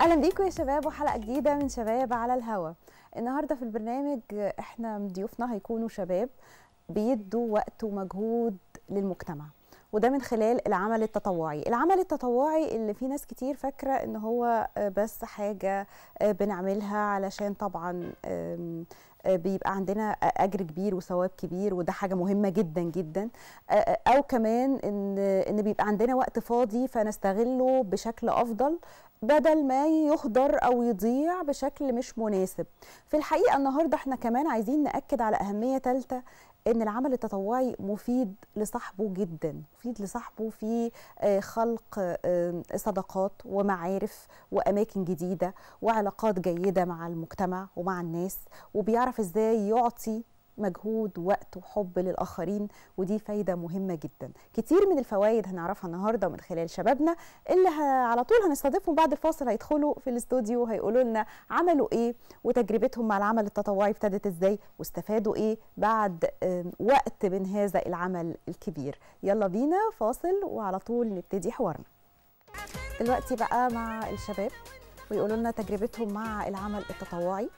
اهلا بيكم يا شباب وحلقه جديده من شباب على الهوا النهارده في البرنامج احنا ضيوفنا هيكونوا شباب بيدوا وقت ومجهود للمجتمع وده من خلال العمل التطوعي العمل التطوعي اللي في ناس كتير فاكرة ان هو بس حاجة بنعملها علشان طبعا آه، بيبقى عندنا اجر كبير وثواب كبير وده حاجه مهمه جدا جدا آه، آه، او كمان ان ان بيبقى عندنا وقت فاضي فنستغله بشكل افضل بدل ما يهدر او يضيع بشكل مش مناسب في الحقيقه النهارده احنا كمان عايزين ناكد على اهميه ثالثه ان العمل التطوعي مفيد لصاحبه جدا مفيد لصاحبه في آه، خلق آه، صداقات ومعارف واماكن جديده وعلاقات جيده مع المجتمع ومع الناس وبيعرف ازاي يعطي مجهود وقت وحب للآخرين ودي فايدة مهمة جدا كتير من الفوائد هنعرفها النهاردة من خلال شبابنا اللي على طول هنستضيفهم بعد الفاصل هيدخلوا في الاستوديو هيقولوا لنا عملوا ايه وتجربتهم مع العمل التطوعي ابتدت ازاي واستفادوا ايه بعد وقت من هذا العمل الكبير يلا بينا فاصل وعلى طول نبتدي حوارنا دلوقتي بقى مع الشباب ويقولوا لنا تجربتهم مع العمل التطوعي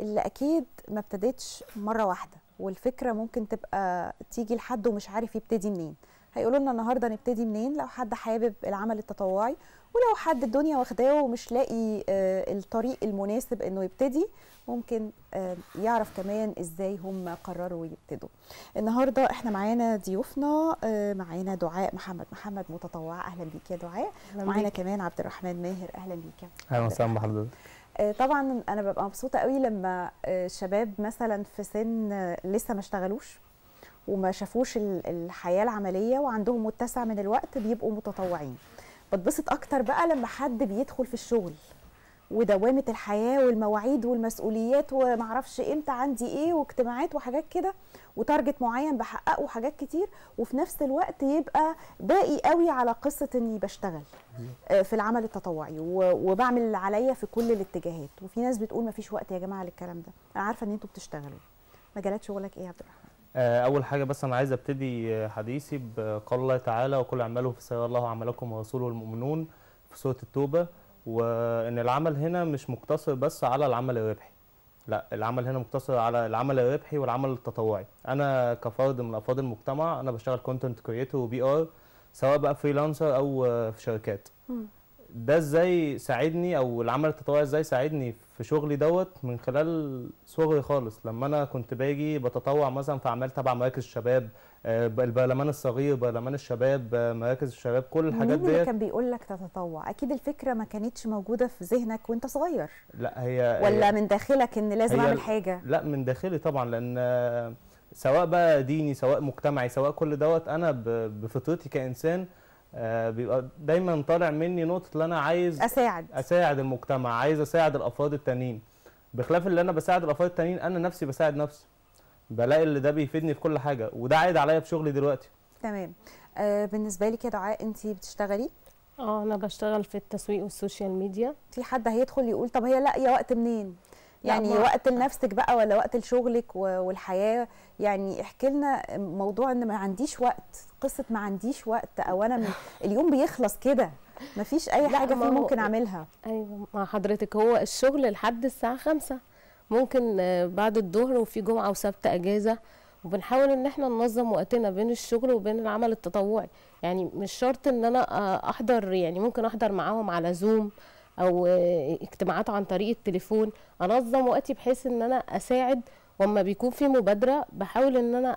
اللي اكيد ما ابتدتش مره واحده والفكره ممكن تبقى تيجي لحد ومش عارف يبتدي منين هيقولوا لنا النهارده نبتدي منين لو حد حابب العمل التطوعي ولو حد الدنيا واخداه ومش لاقي آه، الطريق المناسب انه يبتدي ممكن آه، يعرف كمان ازاي هم قرروا يبتدوا النهارده احنا معانا ضيوفنا آه، معانا دعاء محمد محمد متطوع اهلا بيك يا دعاء معانا كمان عبد الرحمن ماهر اهلا بيك اهلا وسهلا بحضرتك آه، طبعا انا ببقى مبسوطه قوي لما آه، شباب مثلا في سن آه، لسه ما اشتغلوش وما شافوش الحياه العمليه وعندهم متسع من الوقت بيبقوا متطوعين بتبسط اكتر بقى لما حد بيدخل في الشغل ودوامه الحياه والمواعيد والمسؤوليات ومعرفش امتى عندي ايه واجتماعات وحاجات كده وتارجت معين بحققه وحاجات كتير وفي نفس الوقت يبقى باقي قوي على قصه اني بشتغل آه، في العمل التطوعي وبعمل اللي عليا في كل الاتجاهات وفي ناس بتقول مفيش وقت يا جماعه للكلام ده انا عارفه ان انتوا بتشتغلوا مجالات شغلك ايه يا عبد الرحمن آه، اول حاجه بس انا عايز ابتدي آه، حديثي بقول الله تعالى وكل اعماله فسيرى الله عملكم ورسوله المؤمنون في سوره التوبه وان العمل هنا مش مقتصر بس على العمل الربحي لا العمل هنا مقتصر على العمل الربحي والعمل التطوعي انا كفرد من افراد المجتمع انا بشتغل كونتنت كريتور وبي ار سواء بقى فريلانسر او في شركات ده ازاي ساعدني او العمل التطوعي ازاي ساعدني في شغلي دوت من خلال صغري خالص لما انا كنت باجي بتطوع مثلا في اعمال تبع مراكز الشباب آه، البرلمان الصغير برلمان الشباب آه، مراكز الشباب كل الحاجات دي اللي كان بيقول لك تتطوع اكيد الفكره ما كانتش موجوده في ذهنك وانت صغير لا هي ولا هي من داخلك ان لازم اعمل حاجه لا من داخلي طبعا لان آه، سواء بقى ديني سواء مجتمعي سواء كل دوت انا بفطرتي كانسان آه، بيبقى دايما طالع مني نقطه اللي انا عايز اساعد اساعد المجتمع عايز اساعد الافراد التانيين بخلاف اللي انا بساعد الافراد التانيين انا نفسي بساعد نفسي بلاقي اللي ده بيفيدني في كل حاجه وده عايد عليا في شغلي دلوقتي تمام آه بالنسبه لك يا دعاء انت بتشتغلي اه انا بشتغل في التسويق والسوشيال ميديا في حد هيدخل يقول طب هي لاقيه وقت منين يعني ما... وقت لنفسك بقى ولا وقت لشغلك والحياه يعني احكي لنا موضوع ان ما عنديش وقت قصه ما عنديش وقت او انا من... اليوم بيخلص كده ما فيش اي حاجه فيه ممكن اعملها ايوه مع حضرتك هو الشغل لحد الساعه 5 ممكن آه، بعد الظهر وفي جمعه وسبت اجازه وبنحاول ان احنا ننظم وقتنا بين الشغل وبين العمل التطوعي يعني مش شرط ان انا آه، احضر يعني ممكن احضر معاهم على زوم او اجتماعات عن طريق التليفون انظم وقتي بحيث ان انا اساعد واما بيكون في مبادره بحاول ان انا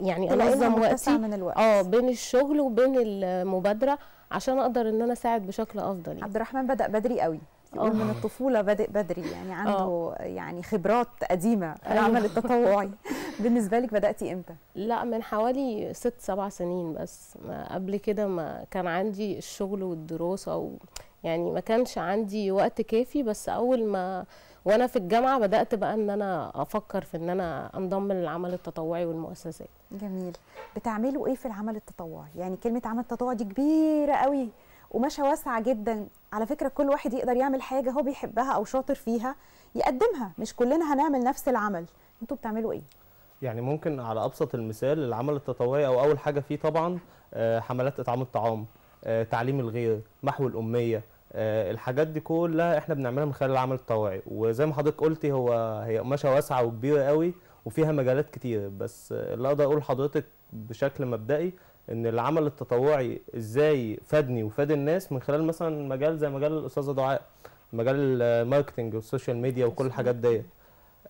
يعني انظم وقتي من الوقت. اه بين الشغل وبين المبادره عشان اقدر ان انا اساعد بشكل افضل يعني. عبد الرحمن بدا بدري قوي أوه. من الطفوله بادئ بدري يعني آه. عنده أوه. يعني خبرات قديمه في أيوه. العمل التطوعي بالنسبه لك بداتي امتى لا من حوالي ست سبع سنين بس قبل كده ما كان عندي الشغل والدراسه يعني ما كانش عندي وقت كافي بس اول ما وانا في الجامعه بدات بقى ان انا افكر في ان انا انضم للعمل التطوعي والمؤسسات جميل بتعملوا ايه في العمل التطوعي يعني كلمه عمل تطوعي دي كبيره قوي وماشيه واسعه جدا على فكره كل واحد يقدر يعمل حاجه هو بيحبها او شاطر فيها يقدمها مش كلنا هنعمل نفس العمل انتوا بتعملوا ايه يعني ممكن على ابسط المثال العمل التطوعي او اول حاجه فيه طبعا آه، حملات اطعام الطعام آه، تعليم الغير محو الاميه آه، الحاجات دي كلها احنا بنعملها من خلال العمل الطوعي وزي ما حضرتك قلتي هو هي قماشه واسعه وكبيره قوي وفيها مجالات كتير بس اللي اقدر اقول لحضرتك بشكل مبدئي ان العمل التطوعي ازاي فادني وفاد الناس من خلال مثلا مجال زي مجال الاستاذه دعاء مجال الماركتنج والسوشيال ميديا وكل الحاجات ديت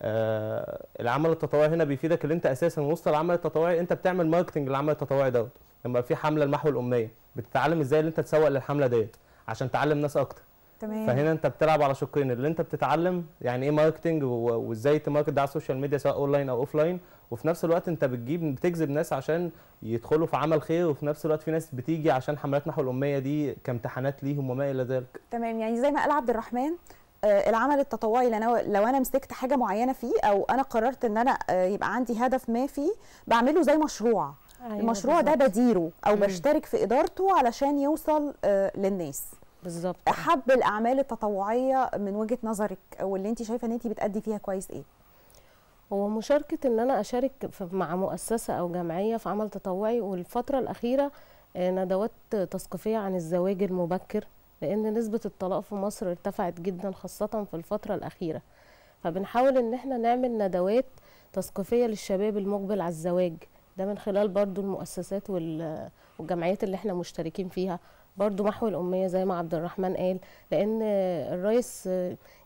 آه العمل التطوعي هنا بيفيدك اللي انت اساسا وسط العمل التطوعي انت بتعمل ماركتنج للعمل التطوعي دوت لما في حمله لمحو الاميه بتتعلم ازاي اللي انت تسوق للحمله ديت عشان تعلم ناس اكتر تمام فهنا انت بتلعب على شقين اللي انت بتتعلم يعني ايه ماركتنج وازاي تماركت ده على السوشيال ميديا سواء اونلاين او اوفلاين وفي نفس الوقت انت بتجيب بتجذب ناس عشان يدخلوا في عمل خير وفي نفس الوقت في ناس بتيجي عشان حملات نحو الاميه دي كامتحانات ليهم وما الى ذلك تمام يعني زي ما قال عبد الرحمن آه، العمل التطوعي لو لو انا مسكت حاجه معينه فيه او انا قررت ان انا آه، يبقى عندي هدف ما فيه بعمله زي مشروع أيوة المشروع بالزبط. ده بديره او بشترك في ادارته علشان يوصل آه، للناس بالظبط احب الاعمال التطوعيه من وجهه نظرك واللي انت شايفه ان انت بتادي فيها كويس ايه هو مشاركه ان انا اشارك مع مؤسسه او جمعيه في عمل تطوعي والفتره الاخيره آه، ندوات تثقيفيه عن الزواج المبكر لان نسبه الطلاق في مصر ارتفعت جدا خاصه في الفتره الاخيره فبنحاول ان احنا نعمل ندوات تثقيفيه للشباب المقبل على الزواج ده من خلال برضو المؤسسات والجمعيات اللي احنا مشتركين فيها برضو محو الأمية زي ما عبد الرحمن قال لأن الرئيس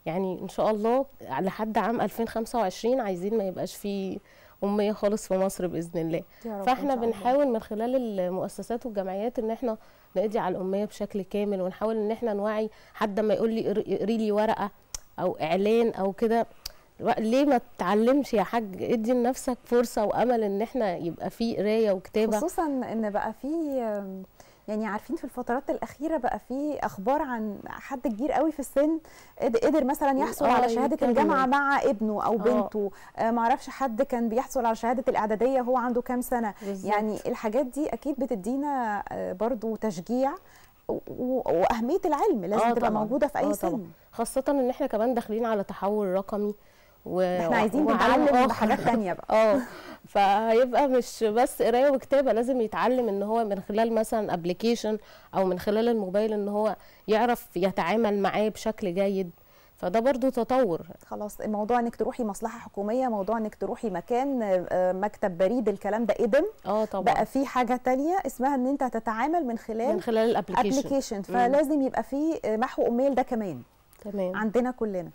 يعني إن شاء الله لحد عام 2025 عايزين ما يبقاش فيه أمية خالص في مصر بإذن الله فإحنا بنحاول من خلال المؤسسات والجمعيات إن إحنا نقضي على الأمية بشكل كامل ونحاول إن إحنا نوعي حد ما يقول لي اقري لي ورقة أو إعلان أو كده ليه ما تتعلمش يا حاج ادي لنفسك فرصه وامل ان احنا يبقى في قرايه وكتابه خصوصا ان بقى في يعني عارفين في الفترات الاخيره بقى في اخبار عن حد كبير قوي في السن قدر مثلا يحصل آه، على شهاده الجامعه مع ابنه او آه. بنته آه معرفش حد كان بيحصل على شهاده الاعداديه هو عنده كام سنه بالزبط. يعني الحاجات دي اكيد بتدينا آه، برضو تشجيع واهميه العلم لازم تبقى موجوده في اي آه سن خاصه ان احنا كمان داخلين على تحول رقمي و... احنا عايزين نتعلم حاجات تانية بقى اه فهيبقى مش بس قرايه وكتابه لازم يتعلم ان هو من خلال مثلا ابلكيشن او من خلال الموبايل ان هو يعرف يتعامل معاه بشكل جيد فده برضو تطور خلاص موضوع انك تروحي مصلحه حكوميه موضوع انك تروحي مكان آه، مكتب بريد الكلام ده ادم اه طبعا بقى في حاجه تانية اسمها ان انت تتعامل من خلال من خلال الابلكيشن فلازم يبقى في محو اميل ده كمان تمام عندنا كلنا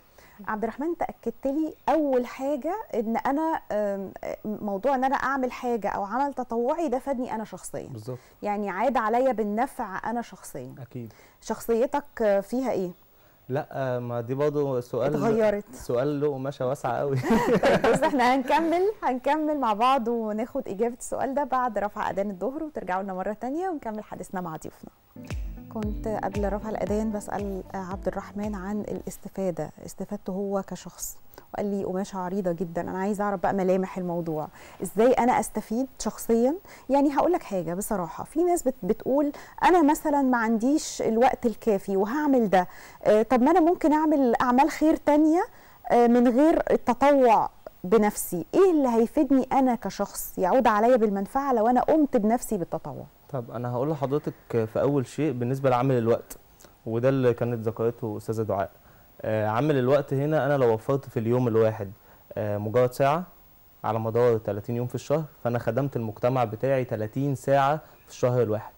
عبد الرحمن تاكدت لي اول حاجه ان انا موضوع ان انا اعمل حاجه او عمل تطوعي ده فادني انا شخصيا بالظبط يعني عاد عليا بالنفع انا شخصيا اكيد شخصيتك فيها ايه لا ما دي برضه سؤال اتغيرت سؤال له قماشه واسعه قوي طيب، بص احنا هنكمل هنكمل مع بعض وناخد اجابه السؤال ده بعد رفع اذان الظهر وترجعوا لنا مره تانية ونكمل حديثنا مع ضيوفنا كنت قبل رفع الأذان بسأل عبد الرحمن عن الاستفادة استفادته هو كشخص وقال لي قماشة عريضة جدا أنا عايز أعرف بقى ملامح الموضوع إزاي أنا أستفيد شخصيا يعني هقول لك حاجة بصراحة في ناس بتقول أنا مثلا ما عنديش الوقت الكافي وهعمل ده آه، طب ما أنا ممكن أعمل أعمال خير تانية آه، من غير التطوع بنفسي ايه اللي هيفيدني انا كشخص يعود عليا بالمنفعه لو انا قمت بنفسي بالتطوع طب انا هقول لحضرتك في اول شيء بالنسبه لعامل الوقت وده اللي كانت ذكرته استاذه دعاء آه، عامل الوقت هنا انا لو وفرت في اليوم الواحد آه، مجرد ساعه على مدار 30 يوم في الشهر فانا خدمت المجتمع بتاعي 30 ساعه في الشهر الواحد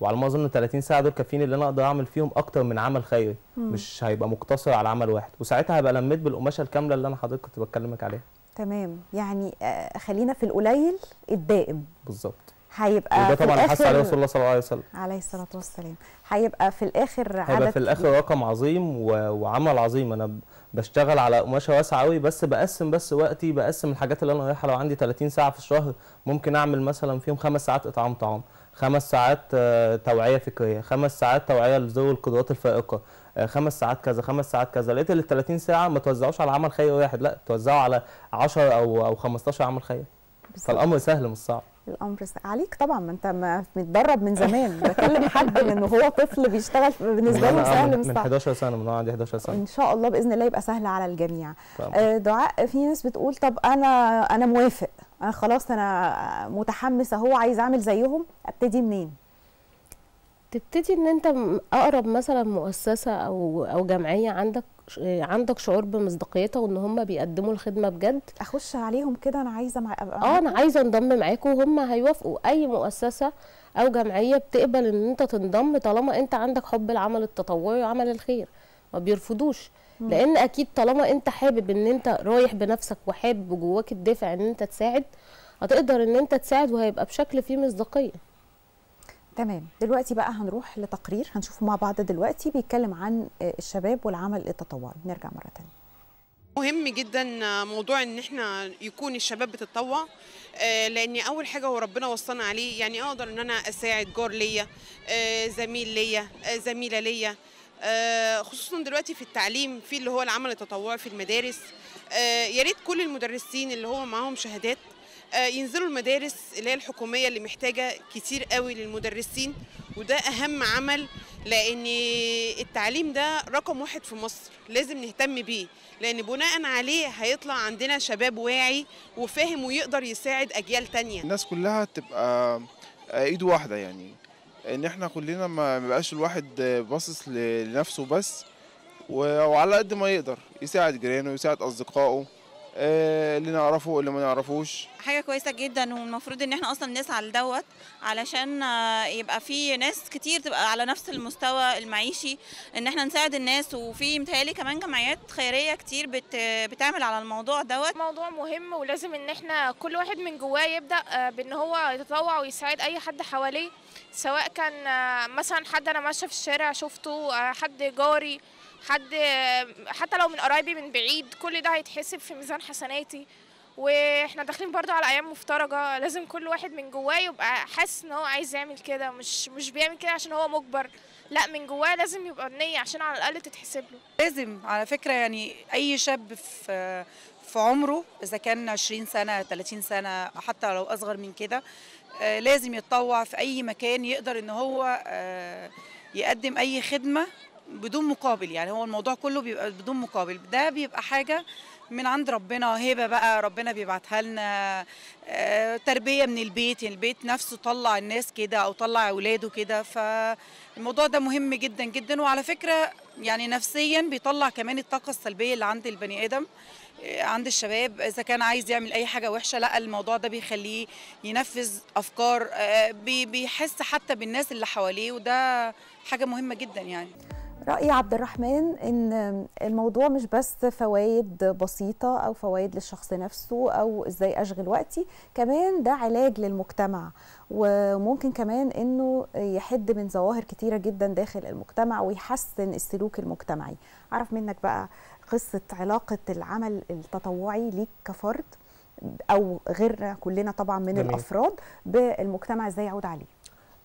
وعلى ما اظن 30 ساعه دول كافيين اللي انا اقدر اعمل فيهم اكتر من عمل خيري مم. مش هيبقى مقتصر على عمل واحد وساعتها هبقى لميت بالقماشه الكامله اللي انا حضرتك كنت بكلمك عليها تمام يعني آه، خلينا في القليل الدائم بالظبط هيبقى وده طبعا حس عليه رسول الله صلى الله عليه وسلم عليه الصلاه والسلام هيبقى في الاخر عدد هيبقى في الاخر رقم عظيم وعمل عظيم انا بشتغل على قماشه واسعه قوي بس بقسم بس وقتي بقسم الحاجات اللي انا رايحها لو عندي 30 ساعه في الشهر ممكن اعمل مثلا فيهم خمس ساعات اطعام طعام خمس ساعات آه، توعيه فكريه خمس ساعات توعيه لذوي القدرات الفائقه آه، خمس ساعات كذا خمس ساعات كذا لقيت ال 30 ساعه ما توزعوش على عمل خيري واحد لا توزعوا على 10 او او 15 عمل خيري فالامر سهل مش صعب الامر عليك طبعا ما انت متدرب من زمان بكلم حد من هو طفل بيشتغل بالنسبه له سهل من 11 سنه من عندي 11 سنه ان شاء الله باذن الله يبقى سهل على الجميع آه، دعاء في ناس بتقول طب انا انا موافق انا خلاص انا متحمس اهو عايز اعمل زيهم ابتدي منين تبتدي ان انت اقرب مثلا مؤسسه او او جمعيه عندك عندك شعور بمصداقيتها وان هم بيقدموا الخدمه بجد اخش عليهم كده انا عايزه مع... اه انا عايزه انضم معاكم وهم هيوافقوا اي مؤسسه او جمعيه بتقبل ان انت تنضم طالما انت عندك حب العمل التطوعي وعمل الخير ما بيرفضوش مم. لان اكيد طالما انت حابب ان انت رايح بنفسك وحابب جواك الدافع ان انت تساعد هتقدر ان انت تساعد وهيبقى بشكل فيه مصداقيه تمام دلوقتي بقى هنروح لتقرير هنشوفه مع بعض دلوقتي بيتكلم عن آه، الشباب والعمل التطوعي نرجع مره ثانيه مهم جدا آه، موضوع ان احنا يكون الشباب بتتطوع آه، لان اول حاجه هو ربنا وصلنا عليه يعني اقدر ان انا اساعد جار ليا زميل ليا زميله ليا خصوصا دلوقتي في التعليم في اللي هو العمل التطوعي في المدارس يا ريت كل المدرسين اللي هو معاهم شهادات آه، ينزلوا المدارس اللي هي الحكوميه اللي محتاجه كتير قوي للمدرسين وده اهم عمل لان التعليم ده رقم واحد في مصر لازم نهتم بيه لان بناء عليه هيطلع عندنا شباب واعي وفاهم ويقدر يساعد اجيال تانية الناس كلها تبقى آه، ايد واحده يعني ان احنا كلنا ما بقاش الواحد باصص لنفسه بس وعلى قد ما يقدر يساعد جيرانه ويساعد اصدقائه آه، اللي نعرفه واللي ما نعرفوش حاجه كويسه جدا والمفروض ان احنا اصلا نسعى لدوت علشان آه، يبقى في ناس كتير تبقى على نفس المستوى المعيشي ان احنا نساعد الناس وفي متهيألي كمان جمعيات خيريه كتير بت بتعمل على الموضوع دوت موضوع مهم ولازم ان احنا كل واحد من جواه يبدا آه، بان هو يتطوع ويساعد اي حد حواليه سواء كان مثلا حد انا ماشيه في الشارع شفته حد جاري حد حتى لو من قرايبي من بعيد كل ده هيتحسب في ميزان حسناتي واحنا داخلين برضو على ايام مفترجه لازم كل واحد من جواه يبقى حاسس ان هو عايز يعمل كده مش مش بيعمل كده عشان هو مجبر لا من جواه لازم يبقى النيه عشان على الاقل تتحسب له لازم على فكره يعني اي شاب في في عمره اذا كان 20 سنه 30 سنه حتى لو اصغر من كده آه، لازم يتطوع في اي مكان يقدر ان هو آه، يقدم اي خدمه بدون مقابل يعني هو الموضوع كله بيبقى بدون مقابل ده بيبقى حاجه من عند ربنا هبه بقى ربنا بيبعتها لنا آه، تربيه من البيت يعني البيت نفسه طلع الناس كده او طلع اولاده كده فالموضوع ده مهم جدا جدا وعلى فكره يعني نفسيا بيطلع كمان الطاقه السلبيه اللي عند البني ادم آه، عند الشباب اذا كان عايز يعمل اي حاجه وحشه لا الموضوع ده بيخليه ينفذ افكار آه، بيحس حتى بالناس اللي حواليه وده حاجه مهمه جدا يعني رأي عبد الرحمن إن الموضوع مش بس فوائد بسيطة أو فوائد للشخص نفسه أو إزاي أشغل وقتي كمان ده علاج للمجتمع وممكن كمان إنه يحد من ظواهر كتيرة جدا داخل المجتمع ويحسن السلوك المجتمعي أعرف منك بقى قصة علاقة العمل التطوعي ليك كفرد أو غيرنا كلنا طبعا من جميل. الأفراد بالمجتمع إزاي يعود عليه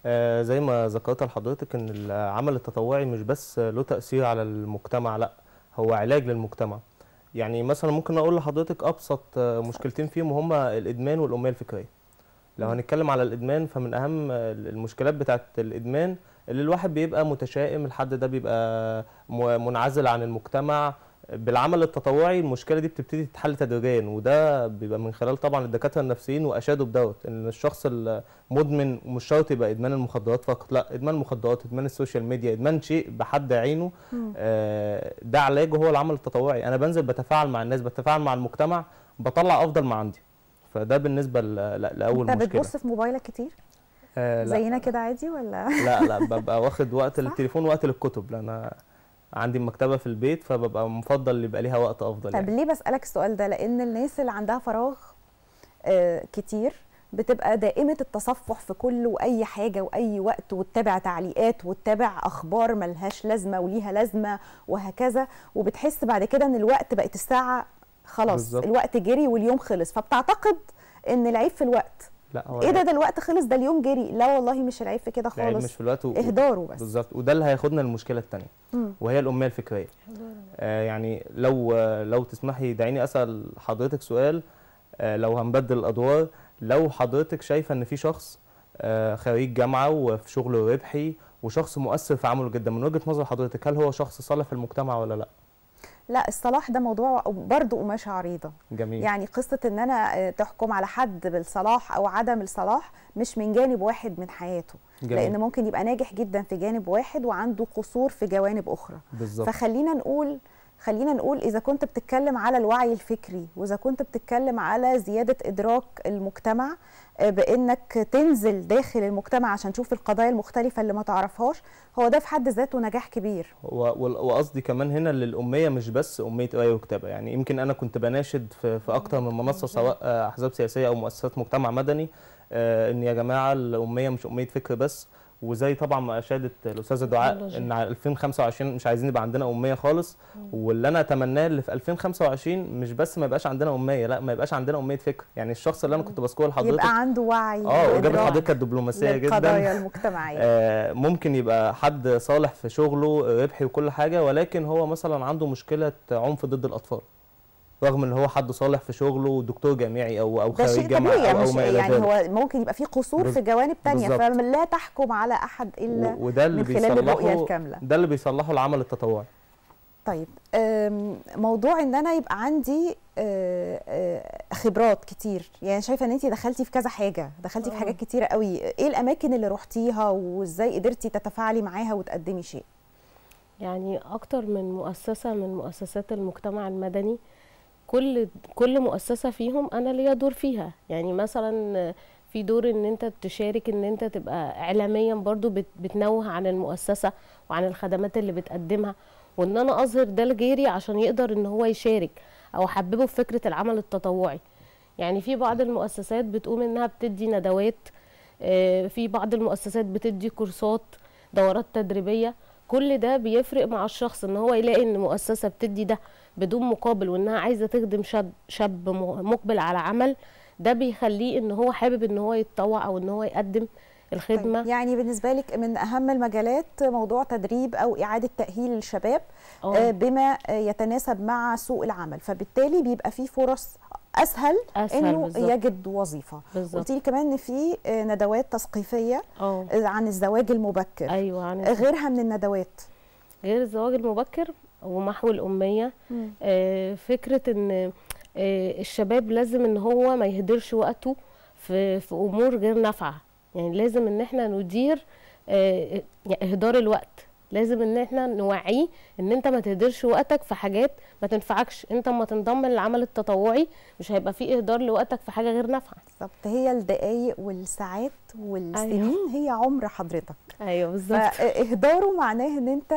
آه، زي ما ذكرت لحضرتك ان العمل التطوعي مش بس له تاثير على المجتمع لا هو علاج للمجتمع يعني مثلا ممكن اقول لحضرتك ابسط آه، مشكلتين فيهم هما الادمان والاميه الفكريه لو هنتكلم على الادمان فمن اهم المشكلات بتاعه الادمان اللي الواحد بيبقى متشائم الحد ده بيبقى منعزل عن المجتمع بالعمل التطوعي المشكله دي بتبتدي تتحل تدريجيا وده بيبقى من خلال طبعا الدكاتره النفسيين واشادوا بدوت ان الشخص المدمن مش شرط يبقى ادمان المخدرات فقط لا ادمان المخدرات ادمان السوشيال ميديا ادمان شيء بحد عينه آه ده علاجه هو العمل التطوعي انا بنزل بتفاعل مع الناس بتفاعل مع المجتمع بطلع افضل ما عندي فده بالنسبه لاول مشكله انت بتبص في موبايلك كتير آه زينا كده عادي ولا لا لا ببقى واخد وقت للتليفون وقت للكتب لان انا عندي مكتبه في البيت فببقى مفضل يبقى ليها وقت افضل طب يعني. ليه بسالك السؤال ده لان الناس اللي عندها فراغ آه، كتير بتبقى دائمة التصفح في كل وأي حاجة وأي وقت وتتابع تعليقات وتتابع أخبار ملهاش لازمة وليها لازمة وهكذا وبتحس بعد كده إن الوقت بقت الساعة خلاص بالزبط. الوقت جري واليوم خلص فبتعتقد إن العيب في الوقت لا هو ايه ده الوقت خلص ده اليوم جري لا والله مش العيب في كده خالص مش في الوقت و... اهداره بس بالظبط وده اللي هياخدنا للمشكله الثانيه وهي الاميه الفكريه آه يعني لو لو تسمحي دعيني اسال حضرتك سؤال آه لو هنبدل الادوار لو حضرتك شايفه ان في شخص آه خريج جامعه وفي شغله ربحي وشخص مؤثر في عمله جدا من وجهه نظر حضرتك هل هو شخص صالح في المجتمع ولا لا؟ لا الصلاح ده موضوع برضه قماشه عريضه جميل يعني قصه ان انا آه، تحكم على حد بالصلاح او عدم الصلاح مش من جانب واحد من حياته جميل. لان ممكن يبقى ناجح جدا في جانب واحد وعنده قصور في جوانب اخرى بالزبط. فخلينا نقول خلينا نقول اذا كنت بتتكلم على الوعي الفكري واذا كنت بتتكلم على زياده ادراك المجتمع آه، بانك تنزل داخل المجتمع عشان تشوف القضايا المختلفه اللي ما تعرفهاش هو ده في حد ذاته نجاح كبير وقصدي كمان هنا للاميه مش بس اميه قرايه وكتابه يعني يمكن انا كنت بناشد في, في اكتر من منصه سواء آه، احزاب سياسيه او مؤسسات مجتمع مدني آه، ان يا جماعه الاميه مش اميه فكر بس وزي طبعا ما اشادت الاستاذه دعاء ان 2025 مش عايزين يبقى عندنا اميه خالص واللي انا اتمناه اللي في 2025 مش بس ما يبقاش عندنا اميه لا ما يبقاش عندنا اميه فكر يعني الشخص اللي انا كنت بذكره لحضرتك يبقى عنده وعي اه وجاب حضرتك الدبلوماسيه جدا القضايا المجتمعيه آه ممكن يبقى حد صالح في شغله ربحي وكل حاجه ولكن هو مثلا عنده مشكله عنف ضد الاطفال رغم ان هو حد صالح في شغله ودكتور جامعي او او خريج جامعه او, أو ما يعني هو ممكن يبقى في قصور في جوانب ثانيه فلا تحكم على احد الا وده اللي من خلال الرؤيه الكامله ده اللي بيصلحه العمل التطوعي طيب موضوع ان انا يبقى عندي آه، آه، خبرات كتير يعني شايفه ان انت دخلتي في كذا حاجه دخلتي في حاجات آه. كتيره قوي ايه الاماكن اللي رحتيها وازاي قدرتي تتفاعلي معاها وتقدمي شيء يعني اكتر من مؤسسه من مؤسسات المجتمع المدني كل كل مؤسسه فيهم انا ليا دور فيها يعني مثلا في دور ان انت تشارك ان انت تبقى اعلاميا برضو بتنوه عن المؤسسه وعن الخدمات اللي بتقدمها وان انا اظهر ده لغيري عشان يقدر ان هو يشارك او احببه في فكره العمل التطوعي يعني في بعض المؤسسات بتقوم انها بتدي ندوات آه، في بعض المؤسسات بتدي كورسات دورات تدريبيه كل ده بيفرق مع الشخص ان هو يلاقي ان مؤسسه بتدي ده بدون مقابل وانها عايزه تخدم شاب شاب مقبل على عمل ده بيخليه ان هو حابب ان هو يتطوع او ان هو يقدم الخدمه طيب يعني بالنسبه لك من اهم المجالات موضوع تدريب او اعاده تاهيل الشباب أوه. آه، بما يتناسب مع سوق العمل فبالتالي بيبقى فيه فرص اسهل, أسهل انه بالزبط. يجد وظيفه قلت لي كمان ان في آه، ندوات تثقيفيه أوه. آه، عن الزواج المبكر ايوه عن غيرها من الندوات غير الزواج المبكر ومحو الاميه آه فكره ان آه الشباب لازم ان هو ما يهدرش وقته في في امور غير نافعه يعني لازم ان احنا ندير آه اهدار الوقت لازم ان احنا نوعيه ان انت ما تهدرش وقتك في حاجات ما تنفعكش انت اما تنضم للعمل التطوعي مش هيبقى فيه اهدار لوقتك في حاجه غير نافعه بالظبط هي الدقايق والساعات والسنين أيوه. هي عمر حضرتك ايوه بالظبط اهداره معناه ان انت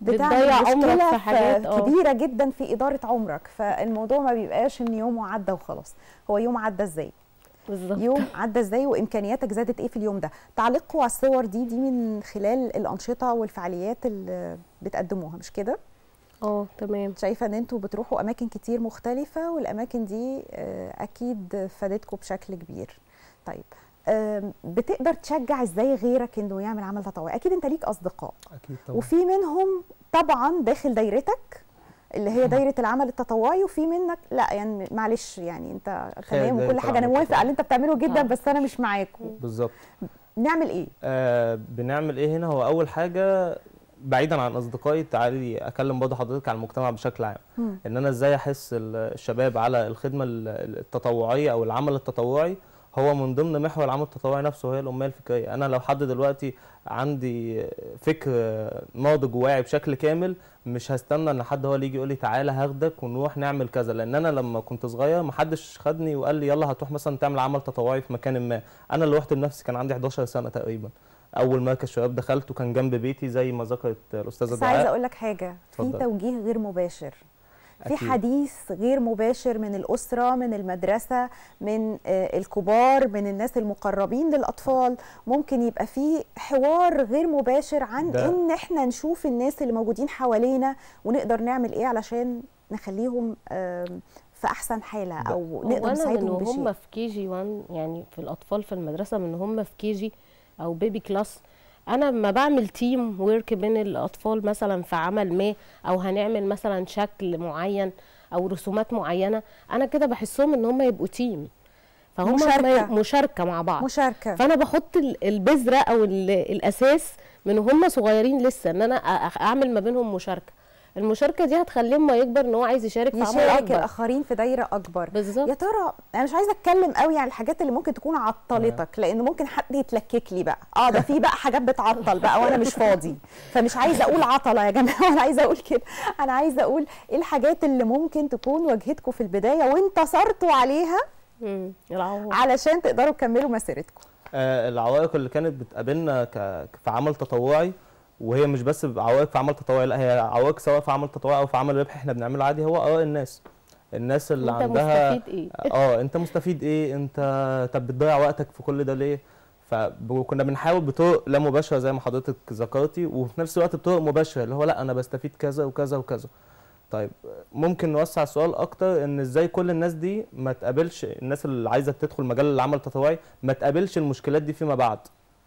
بتضيع عمرك في حاجات آه. كبيره جدا في اداره عمرك فالموضوع ما بيبقاش ان يوم عدى وخلاص هو يوم عدى ازاي بالزبط. يوم عدى ازاي وامكانياتك زادت ايه في اليوم ده تعليقكم على الصور دي دي من خلال الانشطه والفعاليات اللي بتقدموها مش كده اه تمام شايفه ان انتوا بتروحوا اماكن كتير مختلفه والاماكن دي آه، اكيد فادتكم بشكل كبير طيب بتقدر تشجع ازاي غيرك انه يعمل عمل تطوعي اكيد انت ليك اصدقاء اكيد طبعا وفي منهم طبعا داخل دايرتك اللي هي دايره العمل التطوعي وفي منك لا يعني معلش يعني انت تمام وكل حاجه انا موافق على اللي انت بتعمله جدا آه. بس انا مش معاك بالظبط نعمل ايه؟ آه بنعمل ايه هنا هو اول حاجه بعيدا عن اصدقائي تعالي اكلم برضه حضرتك عن المجتمع بشكل عام م. ان انا ازاي احس الشباب على الخدمه التطوعيه او العمل التطوعي هو من ضمن محور العمل التطوعي نفسه هي الاميه الفكريه انا لو حد دلوقتي عندي فكر ناضج وواعي بشكل كامل مش هستنى ان حد هو اللي يجي يقول لي تعالى هاخدك ونروح نعمل كذا لان انا لما كنت صغير ما حدش خدني وقال لي يلا هتروح مثلا تعمل عمل تطوعي في مكان ما انا اللي رحت بنفسي كان عندي 11 سنه تقريبا اول مركز شباب دخلته كان جنب بيتي زي ما ذكرت الاستاذه دعاء بس عايزه اقول لك حاجه في توجيه غير مباشر في حديث غير مباشر من الاسره من المدرسه من آه، الكبار من الناس المقربين للاطفال ممكن يبقى في حوار غير مباشر عن ده. ان احنا نشوف الناس اللي موجودين حوالينا ونقدر نعمل ايه علشان نخليهم في احسن حاله او نقدر نساعدهم بشيء هم في كي جي 1 يعني في الاطفال في المدرسه من هم في كي جي او بيبي كلاس انا لما بعمل تيم ورك بين الاطفال مثلا في عمل ما او هنعمل مثلا شكل معين او رسومات معينه انا كده بحسهم ان هم يبقوا تيم فهم مشاركة. مشاركه مع بعض مشاركه فانا بحط البذره او الاساس من هم صغيرين لسه ان انا اعمل ما بينهم مشاركه المشاركه دي هتخليه ما يكبر ان هو عايز يشارك في عمل اكبر الاخرين في دايره اكبر بالظبط يا ترى انا مش عايزه اتكلم قوي عن الحاجات اللي ممكن تكون عطلتك آه. لان ممكن حد يتلكك لي بقى اه ده في بقى حاجات بتعطل بقى وانا مش فاضي فمش عايزه اقول عطله يا جماعه انا عايزه اقول كده انا عايزه اقول ايه الحاجات اللي ممكن تكون واجهتكم في البدايه وانتصرتوا عليها علشان تقدروا تكملوا مسيرتكم آه العوائق اللي كانت بتقابلنا في عمل تطوعي وهي مش بس عوائق في عمل تطوعي لا هي عوائق سواء في عمل تطوعي او في عمل ربح احنا بنعمله عادي هو اراء آه الناس الناس اللي انت عندها مستفيد ايه؟ اه انت مستفيد ايه انت طب بتضيع وقتك في كل ده ليه فكنا بنحاول بطرق لا مباشره زي ما حضرتك ذكرتي وفي نفس الوقت بطرق مباشره اللي هو لا انا بستفيد كذا وكذا وكذا طيب ممكن نوسع السؤال اكتر ان ازاي كل الناس دي ما تقابلش الناس اللي عايزه تدخل مجال العمل التطوعي ما تقابلش المشكلات دي فيما بعد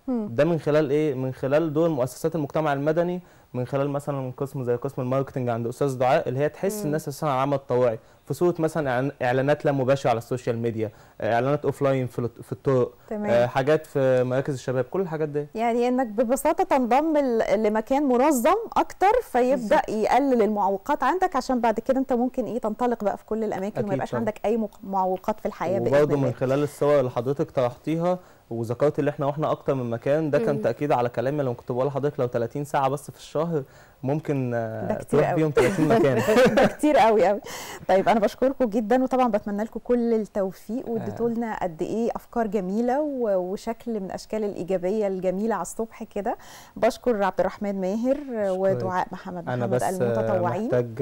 ده من خلال ايه من خلال دور مؤسسات المجتمع المدني من خلال مثلا قسم زي قسم الماركتنج عند استاذ دعاء اللي هي تحس الناس اساسا على طوعي في صوره مثلا اعلانات لا مباشره على السوشيال ميديا اعلانات اوف لاين في الطرق تمام. آه، حاجات في مراكز الشباب كل الحاجات دي يعني انك ببساطه تنضم لمكان منظم اكتر فيبدا يقلل المعوقات عندك عشان بعد كده انت ممكن ايه تنطلق بقى في كل الاماكن وما يبقاش عندك اي معوقات في الحياه وبرضه من خلال الصور اللي حضرتك طرحتيها وذكرت اللي احنا واحنا اكتر من مكان ده كان تاكيد على كلامي لو كنت بقول لحضرتك لو 30 ساعه بس في الشهر ممكن آه، تروح بيهم 30 مكان ده كتير قوي قوي طيب انا بشكركم جدا وطبعا بتمنى لكم كل التوفيق آه. واديتوا لنا قد ايه افكار جميله وشكل من اشكال الايجابيه الجميله على الصبح كده بشكر عبد الرحمن ماهر ودعاء محمد محمد آه، المتطوعين انا بس محتاج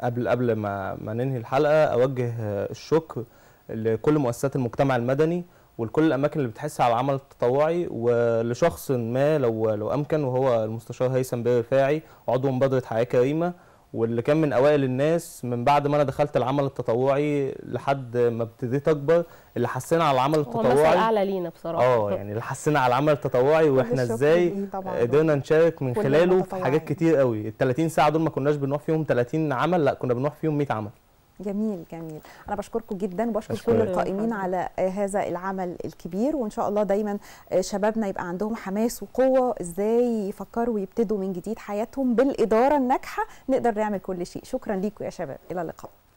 قبل قبل ما ما ننهي الحلقه اوجه الشكر لكل مؤسسات المجتمع المدني ولكل الاماكن اللي بتحس على العمل التطوعي ولشخص ما لو لو امكن وهو المستشار هيثم بيه رفاعي عضو مبادره حياه كريمه واللي كان من اوائل الناس من بعد ما انا دخلت العمل التطوعي لحد ما ابتديت اكبر اللي حسينا على العمل التطوعي هو اعلى لينا بصراحه اه يعني اللي حسينا على العمل التطوعي واحنا ازاي قدرنا نشارك من خلاله في حاجات كتير قوي ال 30 ساعه دول ما كناش بنروح فيهم 30 عمل لا كنا بنروح فيهم 100 عمل جميل جميل انا بشكركم جدا وبشكر كل القائمين على هذا العمل الكبير وان شاء الله دايما شبابنا يبقى عندهم حماس وقوه ازاي يفكروا ويبتدوا من جديد حياتهم بالاداره الناجحه نقدر نعمل كل شيء شكرا لكم يا شباب الى اللقاء